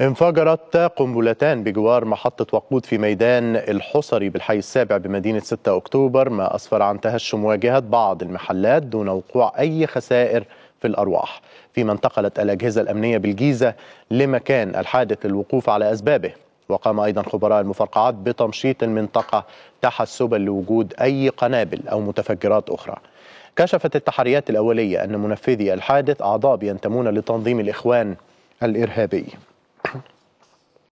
انفجرت قنبلتان بجوار محطة وقود في ميدان الحصري بالحي السابع بمدينة 6 أكتوبر ما أسفر عن تهشم واجهة بعض المحلات دون وقوع أي خسائر في الأرواح فيما انتقلت الأجهزة الأمنية بالجيزة لمكان الحادث الوقوف على أسبابه وقام أيضا خبراء المفرقعات بتمشيط المنطقة تحسبا لوجود أي قنابل أو متفجرات أخرى كشفت التحريات الأولية أن منفذي الحادث أعضاء ينتمون لتنظيم الإخوان الإرهابي